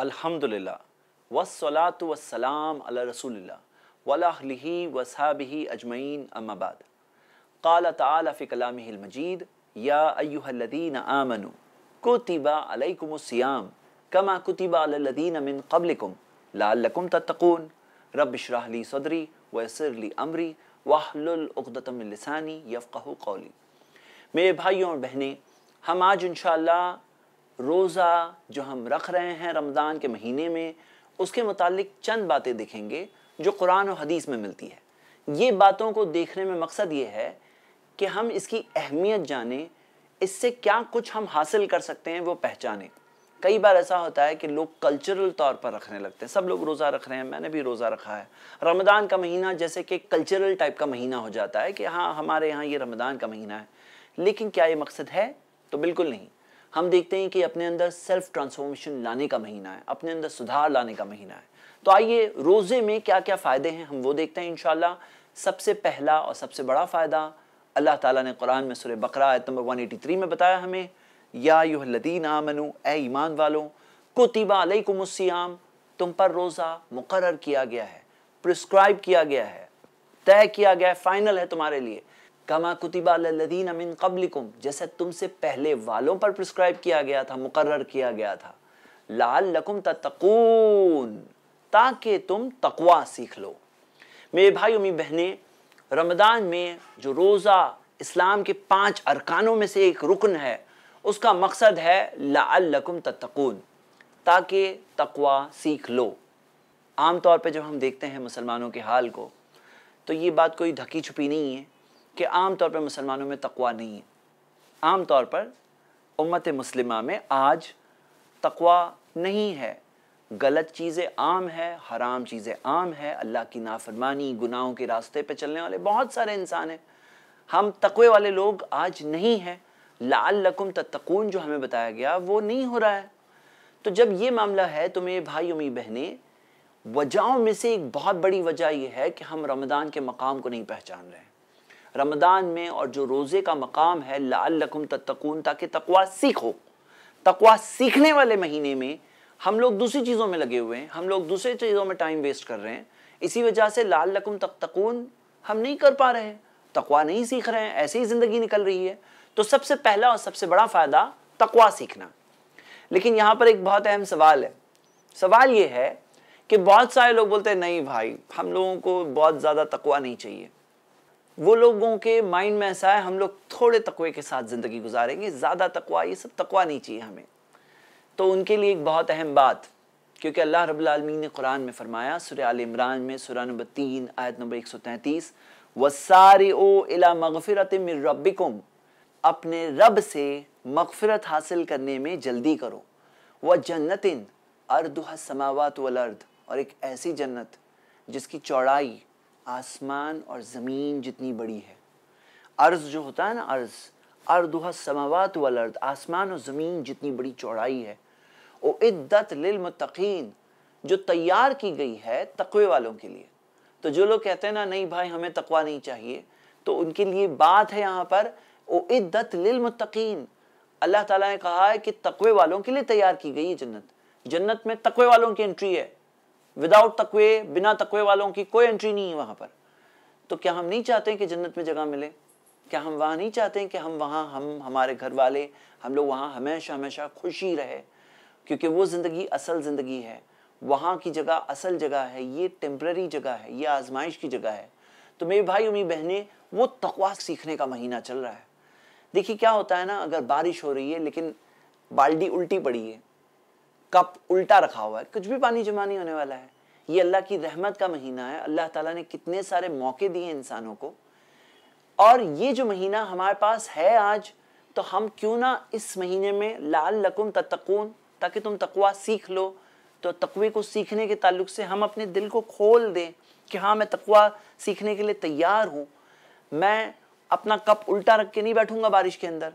अल्हम्दुलिल्लाह वसलात वसलाम अला रसूलिल्लाह वलाहलिही वसाबिही अजमैन अम्माबाद काल ताल कलाम मजीद या अयुहल्लदीन आमनु कुतिबा अलैकुमुसियाम कमा कुतिबा अलदीन मिन कबलिकुम लालकुम तत्तकून रब सदरी वसरली अमरी वाहलतम लसानी यफ़ कौली मेरे भाइयों और बहनें हम आज इन रोज़ा जो हम रख रहे हैं रमज़ान के महीने में उसके मतलब चंद बातें देखेंगे जो कुरान और हदीस में मिलती है ये बातों को देखने में मकसद ये है कि हम इसकी अहमियत जाने इससे क्या कुछ हम हासिल कर सकते हैं वो पहचाने कई बार ऐसा होता है कि लोग कल्चरल तौर पर रखने लगते हैं सब लोग रोज़ा रख रहे हैं मैंने भी रोज़ा रखा है रमदान का महीना जैसे कि कल्चरल टाइप का महीना हो जाता है कि हाँ हमारे यहाँ ये रमदान का महीना है लेकिन क्या ये मकसद है तो बिल्कुल नहीं हम देखते हैं कि अपने अंदर सेल्फ ट्रांसफॉर्मेशन लाने का महीना है अपने अंदर सुधार लाने का महीना है तो आइए रोज़े में क्या क्या फ़ायदे हैं हम वो देखते हैं इन सबसे पहला और सबसे बड़ा फ़ायदा अल्लाह ताला ने कुरान में सुर बकरा आयत नंबर 183 में बताया हमें या युहलदीन आमनु ए ईमान वालों कुतिबा अलैकुमुस्सियाम तुम पर रोज़ा मुकर किया गया है प्रिस्क्राइब किया गया है तय किया गया है फाइनल है तुम्हारे लिए कमा कुतिबा लदीन मिन कबलिकुम जैसा तुमसे पहले वालों पर प्रिस्क्राइब किया गया था मुकर किया गया था लाल लकुम तकून ताकि तुम तकवा सीख लो मेरे भाई उम्मीद बहने रमदान में जो रोज़ा इस्लाम के पांच अरकानों में से एक रुकन है उसका मकसद है लाकुम तकून ताकि तकवा सीख लो आम तौर पे जब हम देखते हैं मुसलमानों के हाल को तो ये बात कोई ढकी छुपी नहीं है कि आम तौर पर मुसलमानों में तकवा नहीं है आम तौर पर उम्मत मुसलिम में आज तकवा नहीं है गलत चीज़ें आम है हराम चीज़ें आम है अल्लाह की नाफरमानी गुनाहों के रास्ते पे चलने वाले बहुत सारे इंसान हैं हम तकवे वाले लोग आज नहीं हैं लाल लकुम तत्कून जो हमें बताया गया वो नहीं हो रहा है तो जब ये मामला है तो मेरे भाई और मेरी बहनें वजहों में से एक बहुत बड़ी वजह यह है कि हम रमदान के मकाम को नहीं पहचान रहे हैं रमदान में और जो रोज़े का मकाम है लाकुम तकून ताकि तकवा सीखो तकवा सीखने वाले महीने में हम लोग दूसरी चीज़ों में लगे हुए हैं हम लोग दूसरे चीज़ों में टाइम वेस्ट कर रहे हैं इसी वजह से लाल लकुम तकून हम नहीं कर पा रहे हैं तकवा नहीं सीख रहे हैं ऐसे ही ज़िंदगी निकल रही है तो सबसे पहला और सबसे बड़ा फ़ायदा तकवा सीखना लेकिन यहाँ पर एक बहुत अहम सवाल है सवाल ये है कि बहुत सारे लोग बोलते हैं नहीं भाई हम लोगों को बहुत ज़्यादा तकवा नहीं चाहिए वो लोगों के माइंड में ऐसा है हम लोग थोड़े तकवे के साथ ज़िंदगी गुजारेंगे ज़्यादा तकवा ये सब तकवा नहीं चाहिए हमें तो उनके लिए एक बहुत अहम बात क्योंकि अल्लाह रबालमीन ने कुरान में फरमाया सुर इमरान में सुरा नंबर तीन आयत नंबर एक सौ तैंतीस व सारे ओ इला मगफ़रत रबिकुम अपने रब से मगफ़रत हासिल करने में जल्दी करो व जन्नतिन अर्दुहा समावत वर्द और एक ऐसी जन्नत जिसकी चौड़ाई आसमान और ज़मीन जितनी बड़ी है अर्ज़ जो होता है ना अर्ज़ अर्दुहा समावत वाल अर्द आसमान और ज़मीन जितनी बड़ी चौड़ाई है ओ इद्दत लिलमतकीन जो तैयार की गई है तकवे वालों के लिए तो जो लोग कहते हैं ना नहीं भाई हमें तकवा नहीं चाहिए तो उनके लिए बात है यहाँ पर ओ इद्दत लिलमतकीन अल्लाह ताला ने कहा है कि तकवे वालों के लिए तैयार की गई है जन्नत जन्नत में तकवे वालों की एंट्री है विदाउट तकवे बिना तकवे वालों की कोई एंट्री नहीं है वहां पर तो क्या हम नहीं चाहते कि जन्नत में जगह मिले क्या हम वहाँ नहीं चाहते कि हम वहाँ हम हमारे घर वाले हम लोग वहाँ हमेशा हमेशा खुशी रहे क्योंकि वो ज़िंदगी असल ज़िंदगी है वहाँ की जगह असल जगह है ये टेम्प्ररी जगह है ये आजमाइश की जगह है तो मेरे भाई और मेरी बहनें वो तकवा सीखने का महीना चल रहा है देखिए क्या होता है ना अगर बारिश हो रही है लेकिन बाल्टी उल्टी पड़ी है कप उल्टा रखा हुआ है कुछ भी पानी जमा नहीं होने वाला है ये अल्लाह की रहमत का महीना है अल्लाह ताला ने कितने सारे मौके दिए इंसानों को और ये जो महीना हमारे पास है आज तो हम क्यों ना इस महीने में लाल लकुम तत्कून ताकि तुम तकवा सीख लो तो तकवे को सीखने के ताल्लुक से हम अपने दिल को खोल दें कि हाँ मैं तकवा सीखने के लिए तैयार हूँ मैं अपना कप उल्टा रख के नहीं बैठूंगा बारिश के अंदर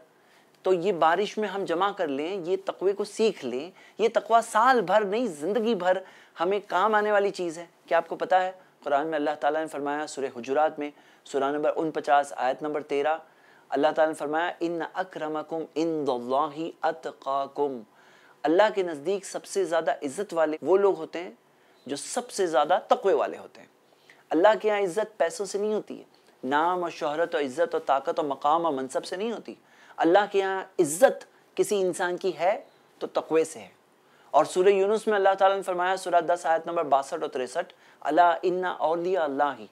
तो ये बारिश में हम जमा कर लें ये तकवे को सीख लें ये तकवा साल भर नहीं ज़िंदगी भर हमें काम आने वाली चीज़ है क्या आपको पता है कुरान में अल्लाह ताला ने फरमाया सुरह हजरात में सुरान नंबर पचास आयत नंबर तेरह अल्लाह ताला ने फरमाया इन अक्रमकुम इन अतकाकुम अल्लाह के नज़दीक सबसे ज़्यादा इज़्ज़त वाले वो लोग होते हैं जो सबसे ज़्यादा तकवे वाले होते हैं अल्लाह के यहाँ इज़्ज़त पैसों से नहीं होती है नाम और शहरत और इज़्ज़त और ताकत और मकाम और मनसब से नहीं होती अल्लाह के यहाँ इज्जत किसी इंसान की है तो तकवे से है और सूर्य यूनुस में अल्लाह ताला ने फरमाया सूरह दस आयत नंबर बासठ और तिरसठ अला इन्ना औलिया अल्लाह ही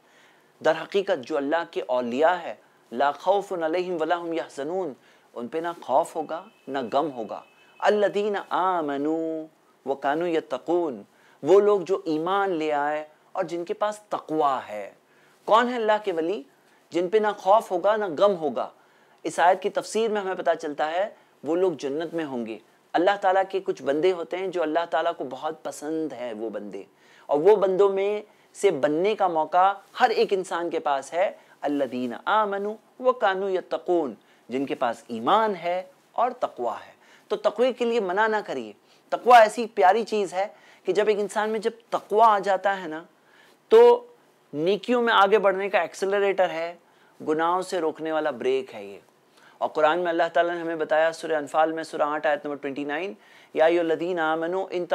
दर हकीकत जो अल्लाह के औलिया है ला खौफ अलहम वलाम यहजनून उन पर ना खौफ होगा ना गम होगा अल्लादीन आमनू व कानू या तकून वो लोग जो ईमान ले आए और जिनके पास तकवा है कौन है अल्लाह के वली जिन पे ना खौफ होगा ना गम होगा इस आयत की तफसीर में हमें पता चलता है वो लोग जन्नत में होंगे अल्लाह ताला के कुछ बंदे होते हैं जो अल्लाह ताला को बहुत पसंद है वो बंदे और वो बंदों में से बनने का मौका हर एक इंसान के पास है अल्लादीन आमनु व कानू या तकून जिनके पास ईमान है और तकवा है तो तकवे के लिए मना ना करिए तकवा ऐसी प्यारी चीज़ है कि जब एक इंसान में जब तकवा आ जाता है ना तो नीकियों में आगे बढ़ने का एक्सेलरेटर है गुनाहों से रोकने वाला ब्रेक है ये और कुरान में अल्लाह ताला ने हमें बताया सुर अनफाल में सुर आठ आयत नंबर ट्वेंटी नाइन या लदीन आमनो इन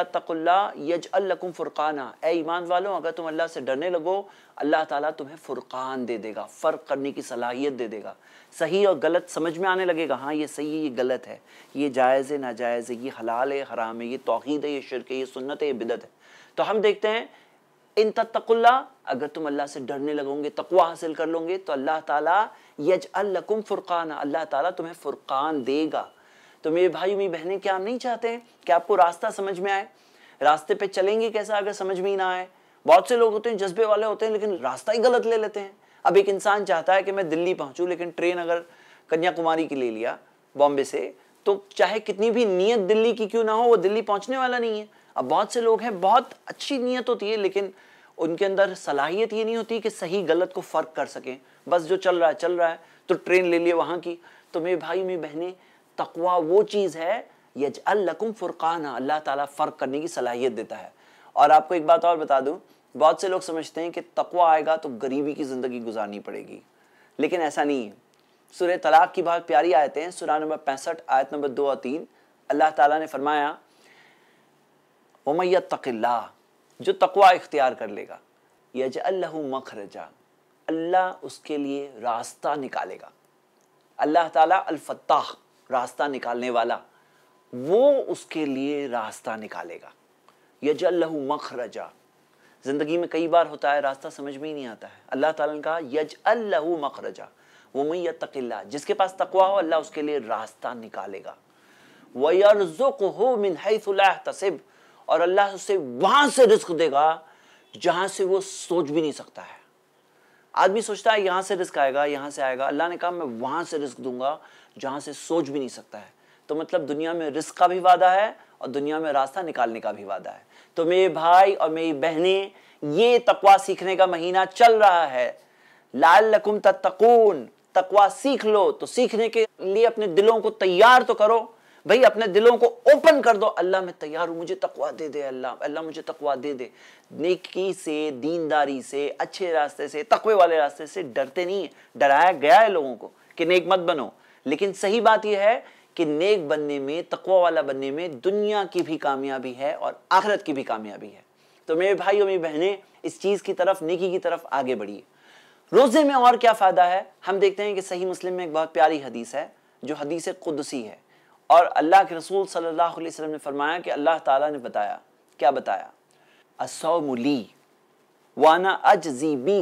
यज अल्लकुम फ़ुरकाना ए ईमान वालों अगर तुम अल्लाह से डरने लगो अल्लाह ताला तुम्हें फ़ुरकान दे देगा फ़र्क करने की सलाहियत दे देगा सही और गलत समझ में आने लगेगा हाँ ये सही है ये गलत है ये जायज़ है नाजायज़ है ये हलाल है हराम है ये तोहद है ये शिरक है ये सुनत है ये बिदत है तो हम देखते हैं इन तत्तकुल्ला अगर तुम अल्लाह से डरने लगोगे तकवा हासिल कर लोगे तो अल्लाह ताला यज अल्लकुम फुरकान अल्लाह ताला तुम्हें फुरकान देगा तो मेरे भाई मेरी बहनें क्या हम नहीं चाहते कि आपको रास्ता समझ में आए रास्ते पे चलेंगे कैसा अगर समझ में ही ना आए बहुत से लोग होते हैं जज्बे वाले होते हैं लेकिन रास्ता ही गलत ले लेते हैं अब एक इंसान चाहता है कि मैं दिल्ली पहुँचूँ लेकिन ट्रेन अगर कन्याकुमारी की ले लिया बॉम्बे से तो चाहे कितनी भी नीयत दिल्ली की क्यों ना हो वो दिल्ली पहुँचने वाला नहीं है अब बहुत से लोग हैं बहुत अच्छी नीयत होती है लेकिन उनके अंदर सलाहियत ये नहीं होती कि सही गलत को फ़र्क कर सकें बस जो चल रहा है चल रहा है तो ट्रेन ले लिए वहाँ की तो मेरे भाई मेरी बहनें तकवा वो चीज़ है यज अलकुम फ़ुरक़ान अल्लाह ताला फ़र्क करने की सलाहियत देता है और आपको एक बात और बता दूँ बहुत से लोग समझते हैं कि तकवा आएगा तो गरीबी की ज़िंदगी गुजारनी पड़ेगी लेकिन ऐसा नहीं है सुर तलाक़ की बहुत प्यारी आयतें हैं सुरा नंबर पैंसठ आयत नंबर दो और तीन अल्लाह ताला ने फरमाया तकिल्ला जो तकवा इख्तियार कर लेगा यज अल्लाह मखरजा अल्लाह उसके लिए रास्ता निकालेगा अल्लाह ताला अलफताह रास्ता निकालने वाला वो उसके लिए रास्ता निकालेगा यज अल्लाह मखरजा ज़िंदगी में कई बार होता है रास्ता समझ में ही नहीं आता है अल्लाह ताला ने कहा यज अल्लाह मखरजा वो मैं तकिल्ला जिसके पास तकवा हो अल्लाह उसके लिए रास्ता निकालेगा वयरजुक हो मिन तसिब और अल्लाह उसे वहां से रिस्क देगा जहां से वो सोच भी नहीं सकता है आदमी सोचता है यहां से रिस्क आएगा यहां से आएगा अल्लाह ने कहा मैं वहां से रिस्क दूंगा जहां से सोच भी नहीं सकता है तो मतलब दुनिया में रिस्क का भी वादा है और दुनिया में रास्ता निकालने का भी वादा है तो मेरे भाई और मेरी बहने ये तकवा सीखने का महीना चल रहा है लाल लकुम तकवा सीख लो तो सीखने के लिए अपने दिलों को तैयार तो करो भाई अपने दिलों को ओपन कर दो अल्लाह में तैयार हूँ मुझे तकवा दे दे अल्लाह अल्लाह मुझे तकवा दे दे नेकी से दीनदारी से अच्छे रास्ते से तकवे वाले रास्ते से डरते नहीं डराया गया है लोगों को कि नेक मत बनो लेकिन सही बात यह है कि नेक बनने में तकवा वाला बनने में दुनिया की भी कामयाबी है और आखिरत की भी कामयाबी है तो मेरे भाई और मेरी बहनें इस चीज़ की तरफ नेकी की तरफ आगे बढ़िए रोज़े में और क्या फ़ायदा है हम देखते हैं कि सही मुस्लिम में एक बहुत प्यारी हदीस है जो हदीस कुदसी है और अल्लाह के रसूल सल्लल्लाहु अलैहि वसल्लम ने फरमाया कि अल्लाह ताला ने बताया क्या बताया असौमली वाना अजीबी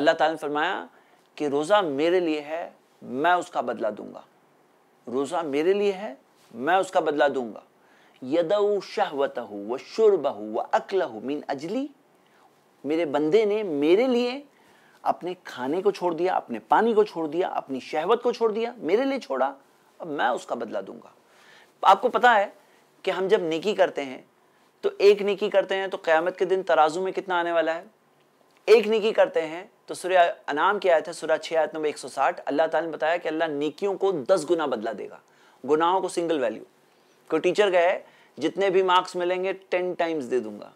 अल्लाह ताला ने फरमाया कि रोज़ा मेरे लिए है मैं उसका बदला दूंगा रोज़ा मेरे लिए है मैं उसका बदला दूंगा यद शहवत हो व शुरब हो व अकल हो मीन अजली मेरे बंदे ने मेरे लिए अपने खाने को छोड़ दिया अपने पानी को छोड़ दिया अपनी शहवत को छोड़ दिया मेरे लिए छोड़ा अब मैं उसका बदला दूंगा आपको पता है कि हम जब नेकी करते हैं तो एक नेकी करते हैं तो क़्यामत के दिन तराजू में कितना आने वाला है एक नेकी करते हैं तो सूर्य अनाम की आयत है सूर्य छः आयत नंबर 160 अल्लाह ताला ने बताया कि अल्लाह नेकियों को दस गुना बदला देगा गुनाहों को सिंगल वैल्यू कोई टीचर गए जितने भी मार्क्स मिलेंगे टेन टाइम्स दे दूंगा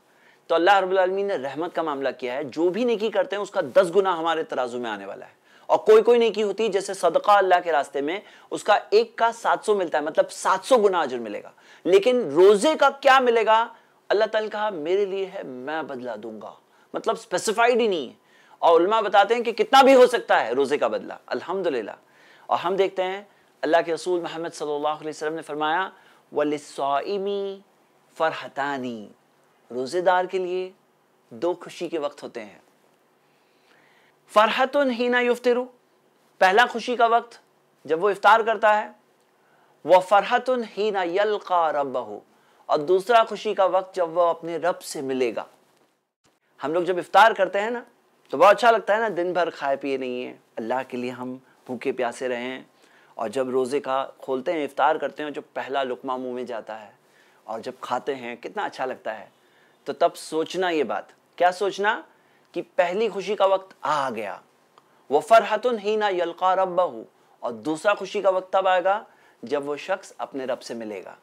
तो अल्लाह रबालमीन ने रहमत का मामला किया है जो भी नेकी करते हैं उसका दस गुना हमारे तराजू में आने वाला है और कोई कोई नेकी होती है जैसे सदका अल्लाह के रास्ते में उसका एक का 700 मिलता है मतलब 700 गुना अजर मिलेगा लेकिन रोजे का क्या मिलेगा अल्लाह ताला कहा मेरे लिए है मैं बदला दूंगा मतलब स्पेसिफाइड ही नहीं है और उलमा बताते हैं कि कितना भी हो सकता है रोजे का बदला अल्हम्दुलिल्लाह और हम देखते हैं अल्लाह के रसूल मोहम्मद सल्लल्लाहु अलैहि वसल्लम ने फरमाया वलिसमी फरहतानी रोज़ेदार के लिए दो खुशी के वक्त होते हैं फरहत हीना युफ्तरु पहला खुशी का वक्त जब वो इफ्तार करता है वह फरहत हीना यलका रबहू और दूसरा खुशी का वक्त जब वह अपने रब से मिलेगा हम लोग जब इफ्तार करते हैं ना तो बहुत अच्छा लगता है ना दिन भर खाए पिए नहीं है अल्लाह के लिए हम भूखे प्यासे रहे हैं और जब रोज़े का खोलते हैं इफ्तार करते हैं जो पहला लुकमा मुंह में जाता है और जब खाते हैं कितना अच्छा लगता है तो तब सोचना ये बात क्या सोचना कि पहली खुशी का वक्त आ गया वह फरहतुन ही ना यलका रब और दूसरा खुशी का वक्त तब आएगा जब वो शख्स अपने रब से मिलेगा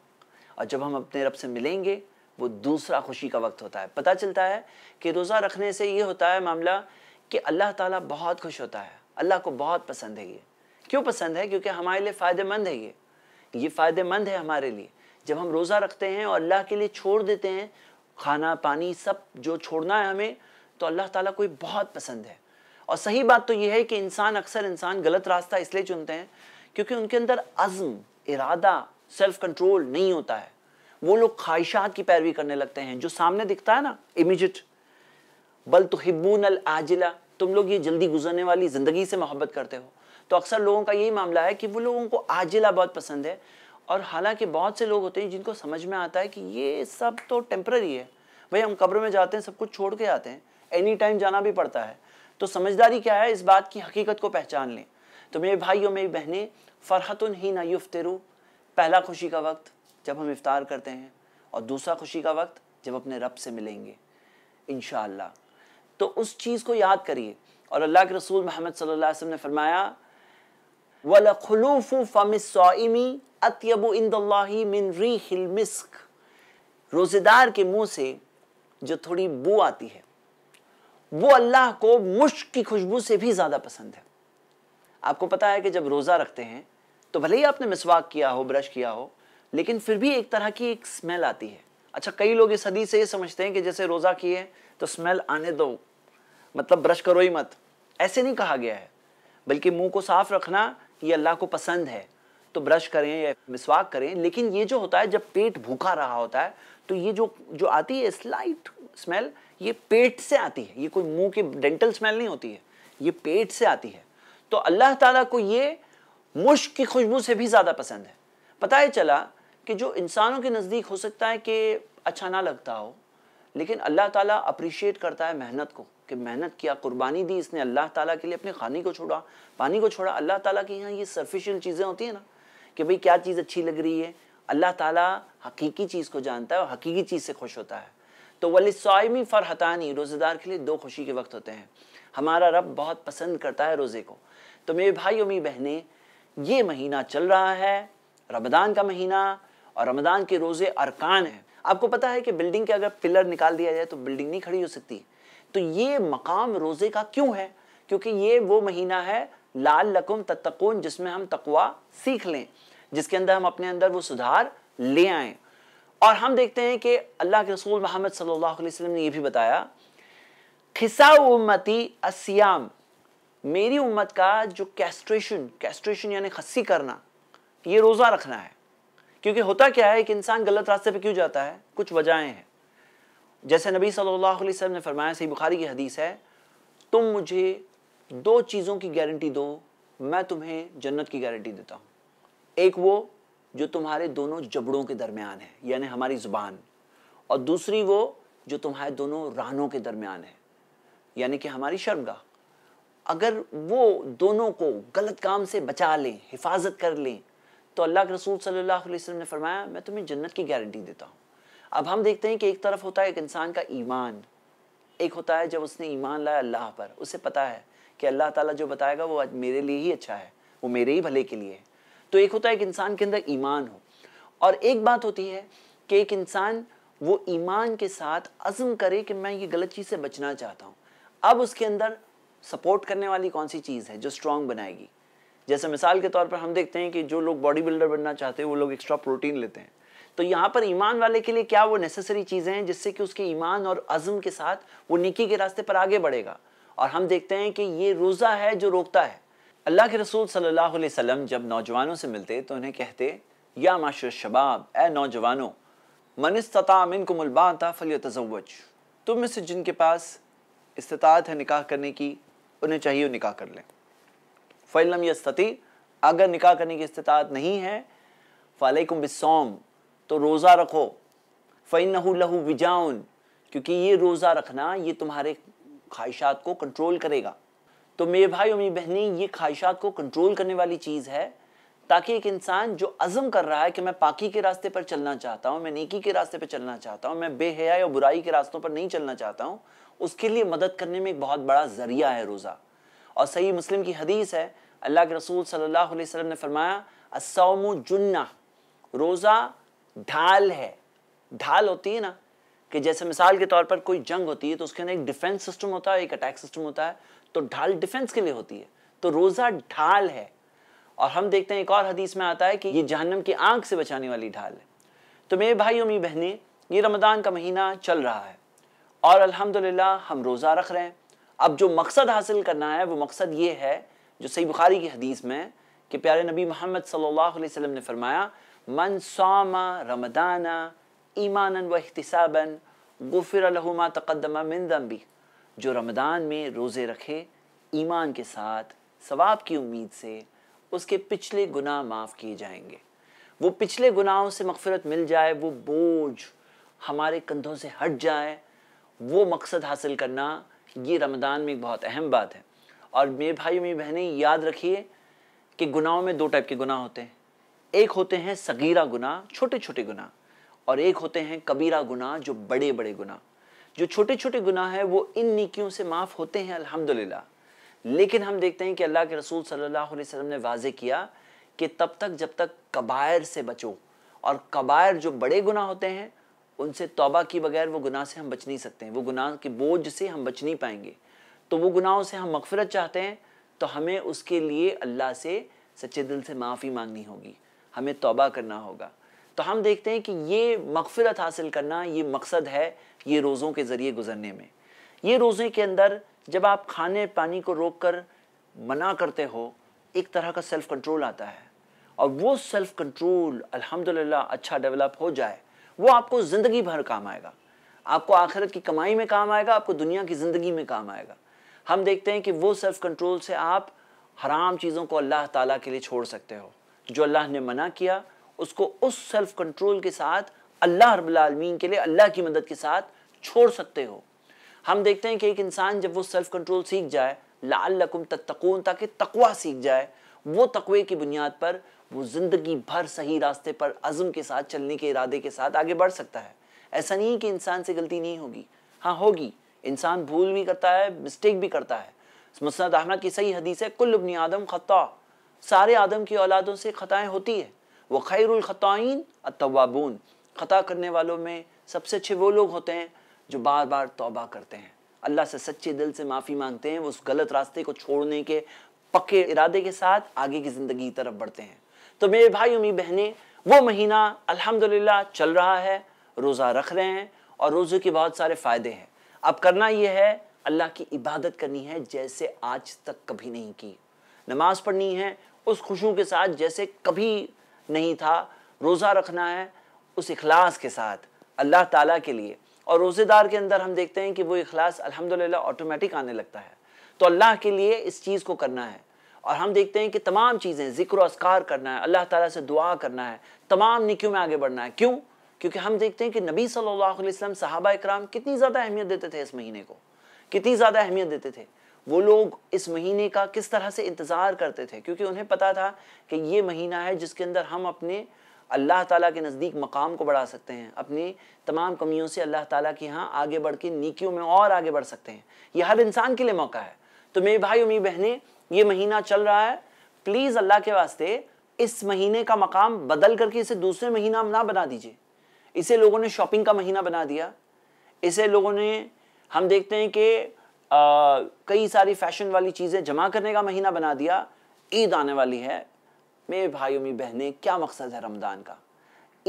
और जब हम अपने रब से मिलेंगे वो दूसरा खुशी का वक्त होता है पता चलता है कि रोज़ा रखने से ये होता है मामला कि अल्लाह ताला बहुत खुश होता है अल्लाह को बहुत पसंद है ये क्यों पसंद है क्योंकि हमारे लिए फ़ायदेमंद है ये ये फ़ायदेमंद है हमारे लिए जब हम रोज़ा रखते हैं और अल्लाह के लिए छोड़ देते हैं खाना पानी सब जो छोड़ना है हमें तो अल्लाह ताला को बहुत पसंद है और सही बात तो यह है कि इंसान अक्सर इंसान गलत रास्ता इसलिए चुनते हैं क्योंकि उनके अंदर अज़म इरादा सेल्फ कंट्रोल नहीं होता है वो लोग ख्वाहिशात की पैरवी करने लगते हैं जो सामने दिखता है ना इमीजिएट बल तो हिब्बून अल आजिला तुम लोग ये जल्दी गुजरने वाली ज़िंदगी से मोहब्बत करते हो तो अक्सर लोगों का यही मामला है कि वो लोगों को आजिला बहुत पसंद है और हालांकि बहुत से लोग होते हैं जिनको समझ में आता है कि ये सब तो टेम्प्ररी है भाई हम कब्र में जाते हैं सब कुछ छोड़ के आते हैं एनी टाइम जाना भी पड़ता है तो समझदारी क्या है इस बात की हकीकत को पहचान लें तो मेरे भाई और मेरी बहनें फ़रहतुन ही ना युफ्तरू पहला खुशी का वक्त जब हम इफ्तार करते हैं और दूसरा खुशी का वक्त जब अपने रब से मिलेंगे इन तो उस चीज़ को याद करिए और अल्लाह के रसूल महमद सल्लाम ने फरमाया वलखलूफ़ फ़मिसमी अतयबु इंदी मिन री हिल रोज़ेदार के मुंह से जो थोड़ी बू आती है वो अल्लाह को मुश्क की खुशबू से भी ज़्यादा पसंद है आपको पता है कि जब रोज़ा रखते हैं तो भले ही आपने मिसवाक किया हो ब्रश किया हो लेकिन फिर भी एक तरह की एक स्मेल आती है अच्छा कई लोग इस सदी से ये समझते हैं कि जैसे रोज़ा किए तो स्मेल आने दो मतलब ब्रश करो ही मत ऐसे नहीं कहा गया है बल्कि मुंह को साफ रखना ये अल्लाह को पसंद है तो ब्रश करें या मिसवाक करें लेकिन ये जो होता है जब पेट भूखा रहा होता है तो ये जो जो आती है स्लाइट स्मेल ये पेट से आती है ये कोई मुंह की डेंटल स्मेल नहीं होती है ये पेट से आती है तो अल्लाह ताला को ये मुश्क की खुशबू से भी ज़्यादा पसंद है पता ही चला कि जो इंसानों के नज़दीक हो सकता है कि अच्छा ना लगता हो लेकिन अल्लाह ताला अप्रिशिएट करता है मेहनत को कि मेहनत किया कुर्बानी दी इसने अल्लाह ताला के लिए अपने खाने को छोड़ा पानी को छोड़ा अल्लाह ताला के यहाँ ये सर्फिशियल चीज़ें होती हैं ना कि भाई क्या चीज़ अच्छी लग रही है अल्लाह ताला हकीकी चीज़ को जानता है और हकीकी चीज़ से खुश होता है तो वलिसाइमी फ़रहतानी रोज़ेदार के लिए दो खुशी के वक्त होते हैं हमारा रब बहुत पसंद करता है रोज़े को तो मेरे भाइयों मेरी बहनें ये महीना चल रहा है रमदान का महीना और रमदान के रोज़े अरकान हैं आपको पता है कि बिल्डिंग के अगर पिलर निकाल दिया जाए तो बिल्डिंग नहीं खड़ी हो सकती तो ये मकाम रोज़े का क्यों है क्योंकि ये वो महीना है लाल लकुम तत्कून जिसमें हम तकवा सीख लें जिसके अंदर हम अपने अंदर वो सुधार ले आएँ और हम देखते हैं कि अल्लाह के रसूल मोहम्मद सल्लल्लाहु अलैहि वसल्लम ने यह भी बताया खिसा उम्मती असियाम मेरी उम्मत का जो कैस्ट्रेशन कैस्ट्रेशन यानी खस्सी करना ये रोज़ा रखना है क्योंकि होता क्या है कि इंसान गलत रास्ते पे क्यों जाता है कुछ वजहें हैं जैसे नबी सल्लल्लाहु अलैहि वसल्लम ने फरमाया सही बुखारी की हदीस है तुम मुझे दो चीज़ों की गारंटी दो मैं तुम्हें जन्नत की गारंटी देता हूँ एक वो जो तुम्हारे दोनों जबड़ों के दरमियान है यानी हमारी ज़ुबान और दूसरी वो जो तुम्हारे दोनों रानों के दरमियान है यानी कि हमारी शर्मगा अगर वो दोनों को गलत काम से बचा लें हिफाजत कर लें तो अल्लाह के रसूल सल्लल्लाहु अलैहि वसल्लम ने फरमाया मैं तुम्हें जन्नत की गारंटी देता हूँ अब हम देखते हैं कि एक तरफ होता है एक इंसान का ईमान एक होता है जब उसने ईमान लाया अल्लाह पर उसे पता है कि अल्लाह ताला जो बताएगा वो आज मेरे लिए ही अच्छा है वो मेरे ही भले के लिए है तो एक होता है एक इंसान के अंदर ईमान हो और एक बात होती है कि एक इंसान वो ईमान के साथ अज़म करे कि मैं ये गलत चीज़ से बचना चाहता हूँ अब उसके अंदर सपोर्ट करने वाली कौन सी चीज़ है जो स्ट्रांग बनाएगी जैसे मिसाल के तौर पर हम देखते हैं कि जो लोग बॉडी बिल्डर बनना चाहते हैं वो लोग एक्स्ट्रा प्रोटीन लेते हैं तो यहाँ पर ईमान वाले के लिए क्या वो नेसेसरी चीज़ें हैं जिससे कि उसके ईमान और अज़म के साथ वो निकी के रास्ते पर आगे बढ़ेगा और हम देखते हैं कि ये रोज़ा है जो रोकता है अल्लाह के रसूल सल्लल्लाहु अलैहि वसल्लम जब नौजवानों से मिलते तो उन्हें कहते या माशर शबाब ए नौजवानों मन इस्तामिन को मुलबाता फ़ल तजवज तुम में से जिनके पास इस्तात है निकाह करने की उन्हें चाहिए निकाह कर लें फ़ैलम यस्तती अगर निकाह करने की इस्तात नहीं है फ़ालकुम बिसोम तो रोज़ा रखो फ़ैन लहू विजाउन क्योंकि ये रोज़ा रखना ये तुम्हारे ख्वाहिशात को कंट्रोल करेगा तो मेरे भाई और मेरी बहनी ये ख्वाहिशात को कंट्रोल करने वाली चीज़ है ताकि एक इंसान जो अज़म कर रहा है कि मैं पाकी के रास्ते पर चलना चाहता हूँ मैं नेकी के रास्ते पर चलना चाहता हूँ मैं बेहया या बुराई के रास्तों पर नहीं चलना चाहता हूँ उसके लिए मदद करने में एक बहुत बड़ा ज़रिया है रोज़ा और सही मुस्लिम की हदीस है अल्लाह के रसूल सल्लल्लाहु अलैहि वसल्लम ने फरमाया जुन्ना रोज़ा ढाल है ढाल होती है ना कि जैसे मिसाल के तौर पर कोई जंग होती है तो उसके अंदर एक डिफेंस सिस्टम होता है एक अटैक सिस्टम होता है तो ढाल डिफेंस के लिए होती है तो रोज़ा ढाल है और हम देखते हैं एक और हदीस में आता है कि ये जहनम की आंख से बचाने वाली ढाल है तो मेरे भाई और मेरी बहनें ये रमदान का महीना चल रहा है और अल्हम्दुलिल्लाह हम रोज़ा रख रहे हैं अब जो मकसद हासिल करना है वो मकसद ये है जो सही बुखारी की हदीस में कि प्यारे नबी मोहम्मद सल्लल्लाहु अलैहि वसल्लम ने फरमाया मन सामा रमदाना ईमान व अहतसाबन गुफिर तकदमा मिन दम्बी जो रमदान में रोज़े रखे ईमान के साथ सवाब की उम्मीद से उसके पिछले गुनाह माफ़ किए जाएंगे वो पिछले गुनाहों से मगफरत मिल जाए वो बोझ हमारे कंधों से हट जाए वो मकसद हासिल करना ये रमदान में एक बहुत अहम बात है और मेरे भाई मेरी बहनें याद रखिए कि गुनाहों में दो टाइप के गुनाह होते हैं एक होते हैं सगीरा गुनाह छोटे छोटे गुनाह और एक होते हैं कबीरा गुनाह जो बड़े बड़े गुनाह जो छोटे छोटे गुनाह हैं वो इन निकियों से माफ़ होते हैं अल्हम्दुलिल्लाह लेकिन हम देखते हैं कि अल्लाह के रसूल सल्लल्लाहु अलैहि वसल्लम ने वाजे किया कि तब तक जब तक कबायर से बचो और कबायर जो बड़े गुनाह होते हैं उनसे तौबा की बगैर वो गुनाह से हम बच नहीं सकते हैं वो गुनाह के बोझ से हम बच नहीं पाएंगे तो वो गुनाहों से हम मगफरत चाहते हैं तो हमें उसके लिए अल्लाह से सच्चे दिल से माफ़ी मांगनी होगी हमें तौबा करना होगा तो हम देखते हैं कि ये मगफरत हासिल करना ये मकसद है ये रोज़ों के ज़रिए गुजरने में ये रोज़े के अंदर जब आप खाने पानी को रोक कर मना करते हो एक तरह का सेल्फ़ कंट्रोल आता है और वो सेल्फ़ कंट्रोल अल्हम्दुलिल्लाह अच्छा डेवलप हो जाए वो आपको ज़िंदगी भर काम आएगा आपको आखिरत की कमाई में काम आएगा आपको दुनिया की ज़िंदगी में काम आएगा हम देखते हैं कि वो सेल्फ़ कंट्रोल से आप हराम चीज़ों को अल्लाह ताला के लिए छोड़ सकते हो जो अल्लाह ने मना किया उसको उस सेल्फ कंट्रोल के साथ अल्लाह रबालमीन के लिए अल्लाह की मदद के साथ छोड़ सकते हो हम देखते हैं कि एक इंसान जब वो सेल्फ कंट्रोल सीख जाए लाकुम तकून ताकि तकवा सीख जाए वो तकवे की बुनियाद पर वो ज़िंदगी भर सही रास्ते पर अज़म के साथ चलने के इरादे के साथ आगे बढ़ सकता है ऐसा नहीं कि इंसान से गलती नहीं होगी हाँ होगी इंसान भूल भी करता है मिस्टेक भी करता है मुस्त अहमद की सही हदीस है कुल्लबनी आदम खत सारे आदम की औलादों से खतएँ होती है खैर खैरखताइन अतवाबून ख़ता करने वालों में सबसे अच्छे वो लोग होते हैं जो बार बार तोबा करते हैं अल्लाह से सच्चे दिल से माफ़ी मांगते हैं वो उस गलत रास्ते को छोड़ने के पक्के इरादे के साथ आगे की ज़िंदगी की तरफ बढ़ते हैं तो मेरे भाई उम्मीद बहनें वो महीना अल्हम्दुलिल्लाह चल रहा है रोज़ा रख रहे हैं और रोज़े के बहुत सारे फ़ायदे हैं अब करना यह है अल्लाह की इबादत करनी है जैसे आज तक कभी नहीं की नमाज पढ़नी है उस खुशियों के साथ जैसे कभी नहीं था रोज़ा रखना है उस इखलास के साथ अल्लाह ताला के लिए और रोज़ेदार के अंदर हम देखते हैं कि वो अखलास अल्हम्दुलिल्लाह ऑटोमेटिक आने लगता है तो अल्लाह के लिए इस चीज़ को करना है और हम देखते हैं कि तमाम चीज़ें जिक्र असकार करना है अल्लाह ताला से दुआ करना है तमाम निक्यों में आगे बढ़ना है क्यों क्योंकि हम देखते हैं कि नबी सल्लल्लाहु अलैहि वसल्लम सहाबा कितनी ज़्यादा अहमियत देते थे इस महीने को कितनी ज़्यादा अहमियत देते थे वो लोग इस महीने का किस तरह से इंतज़ार करते थे क्योंकि उन्हें पता था कि ये महीना है जिसके अंदर हम अपने अल्लाह ताला के नज़दीक मकाम को बढ़ा सकते हैं अपनी तमाम कमियों से अल्लाह ताला के यहाँ आगे बढ़ के नीकियों में और आगे बढ़ सकते हैं ये हर इंसान के लिए मौका है तो मेरे भाई और मेरी बहनें ये महीना चल रहा है प्लीज़ अल्लाह के वास्ते इस महीने का मकाम बदल करके इसे दूसरे महीना ना बना दीजिए इसे लोगों ने शॉपिंग का महीना बना दिया इसे लोगों ने हम देखते हैं कि कई सारी फैशन वाली चीज़ें जमा करने का महीना बना दिया ईद आने वाली है मेरे भाइयों मेरी बहनें क्या मकसद है रमज़ान का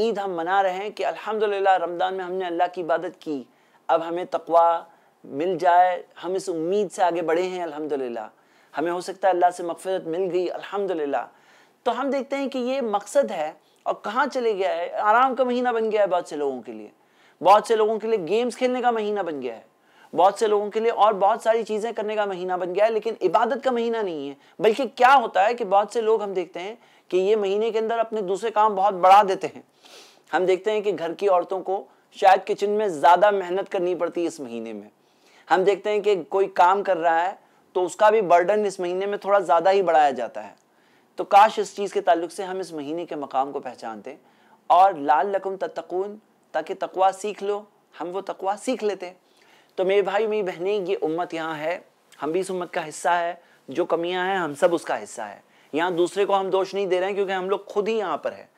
ईद हम मना रहे हैं कि अल्हम्दुलिल्लाह रमज़ान में हमने अल्लाह की इबादत की अब हमें तकवा मिल जाए हम इस उम्मीद से आगे बढ़े हैं अल्हम्दुलिल्लाह हमें हो सकता है अल्लाह से मगफरत मिल गई अल्हम्दुलिल्लाह तो हम देखते हैं कि ये मकसद है और कहाँ चले गया है आराम का महीना बन गया है बहुत से लोगों के लिए बहुत से लोगों के लिए गेम्स खेलने का महीना बन गया है बहुत से लोगों के लिए और बहुत सारी चीज़ें करने का महीना बन गया है लेकिन इबादत का महीना नहीं है बल्कि क्या होता है कि बहुत से लोग हम देखते हैं कि ये महीने के अंदर अपने दूसरे काम बहुत बढ़ा देते हैं हम देखते हैं कि घर की औरतों को शायद किचन में ज़्यादा मेहनत करनी पड़ती है इस महीने में हम देखते हैं कि कोई काम कर रहा है तो उसका भी बर्डन इस महीने में थोड़ा ज़्यादा ही बढ़ाया जाता है तो काश इस चीज़ के ताल्लुक से हम इस महीने के मकाम को पहचानते और लाल लकुम तत्कून ताकि तकवा सीख लो हम वो तकवा सीख लेते हैं तो मेरे भाई मेरी बहनी ये उम्मत यहाँ है हम भी इस उम्मत का हिस्सा है जो कमियाँ हैं हम सब उसका हिस्सा है यहाँ दूसरे को हम दोष नहीं दे रहे हैं क्योंकि हम लोग खुद ही यहाँ पर है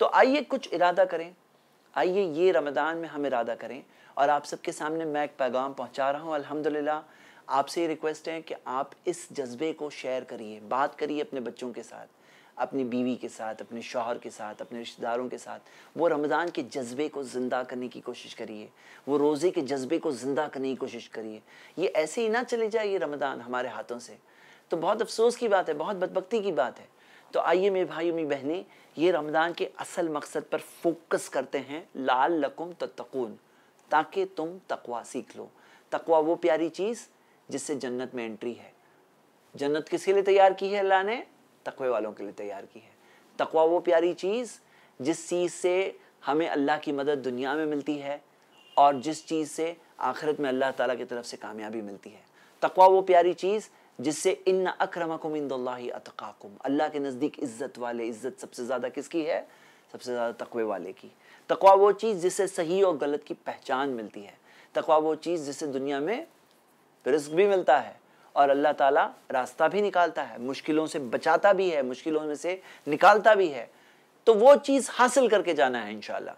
तो आइए कुछ इरादा करें आइए ये रमदान में हम इरादा करें और आप सबके सामने मैं एक पैगाम पहुँचा रहा हूँ अल्हम्दुलिल्लाह आपसे ये रिक्वेस्ट है कि आप इस जज्बे को शेयर करिए बात करिए अपने बच्चों के साथ अपनी बीवी के साथ अपने शोहर के साथ अपने रिश्तेदारों के साथ वो रमज़ान के जज्बे को ज़िंदा करने की कोशिश करिए वो रोज़े के जज्बे को ज़िंदा करने की कोशिश करिए ये ऐसे ही ना चले जाए ये रमज़ान हमारे हाथों से तो बहुत अफसोस की बात है बहुत बदबकती की बात है तो आइए मेरे भाइयों मेरी बहनें ये रमज़ान के असल मकसद पर फोकस करते हैं लाल लकुम तत्तकून ताकि तुम तकवा सीख लो तकवा वो प्यारी चीज़ जिससे जन्नत में एंट्री है जन्नत किसके लिए तैयार की है अल्लाह ने तकवे वालों के लिए तैयार की है तकवा वो प्यारी चीज़ जिस चीज़ से हमें अल्लाह की मदद दुनिया में मिलती है और जिस चीज़ से आखिरत में अल्लाह ताला की तरफ से कामयाबी मिलती है तकवा वो प्यारी चीज़ जिससे इन अक्रमकुम अतकाकुम अल्लाह के नज़दीक इज़्ज़त वाले इज़्ज़त सबसे ज़्यादा किसकी है सबसे ज़्यादा तकवे वाले की तकवा वो चीज़ जिससे सही और गलत की पहचान मिलती है तकवा वो चीज़ जिससे दुनिया में रिस्क भी मिलता है और अल्लाह ताला रास्ता भी निकालता है मुश्किलों से बचाता भी है मुश्किलों में से निकालता भी है तो वो चीज़ हासिल करके जाना है इन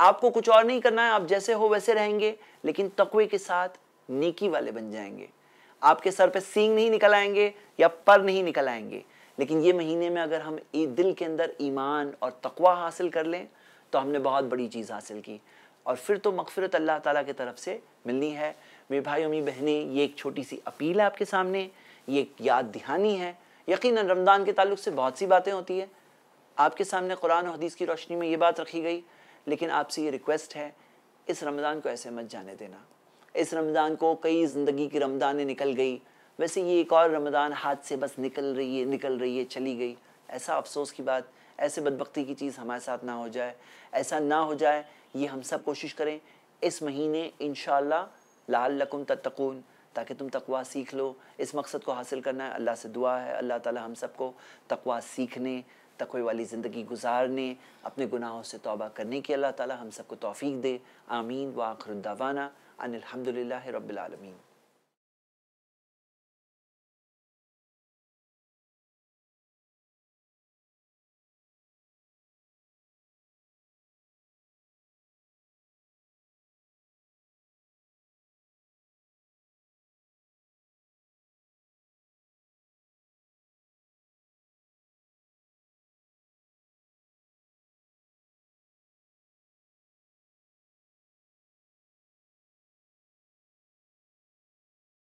आपको कुछ और नहीं करना है आप जैसे हो वैसे रहेंगे लेकिन तकवे के साथ नेकी वाले बन जाएंगे आपके सर पे सींग नहीं निकल आएंगे या पर नहीं निकल आएंगे लेकिन ये महीने में अगर हम दिल के अंदर ईमान और तकवा हासिल कर लें तो हमने बहुत बड़ी चीज़ हासिल की और फिर तो मकफरत अल्लाह ताला की तरफ से मिलनी है मेरे भाई और मेरी बहनें ये एक छोटी सी अपील है आपके सामने ये एक याद दहानी है यकीन रमज़ान के ताल्लुक से बहुत सी बातें होती है आपके सामने कुरान और हदीस की रोशनी में ये बात रखी गई लेकिन आपसे ये रिक्वेस्ट है इस रमज़ान को ऐसे मत जाने देना इस रमज़ान को कई ज़िंदगी की रमज़ान निकल गई वैसे ये एक और रमज़ान हाथ से बस निकल रही है निकल रही है चली गई ऐसा अफसोस की बात ऐसे बदबकती की चीज़ हमारे साथ ना हो जाए ऐसा ना हो जाए ये हम सब कोशिश करें इस महीने इन लाल लकुम तत्तकून ताकि तुम तकवा सीख लो इस मकसद को हासिल करना है अल्लाह से दुआ है अल्लाह ताला हम सबको तकवा सीखने तकवे वाली ज़िंदगी गुजारने अपने गुनाहों से तौबा करने की अल्लाह ताला हम सबको तौफीक दे आमीन व आखरुद्दावाना अनिलहमदिल्ला रबालमीन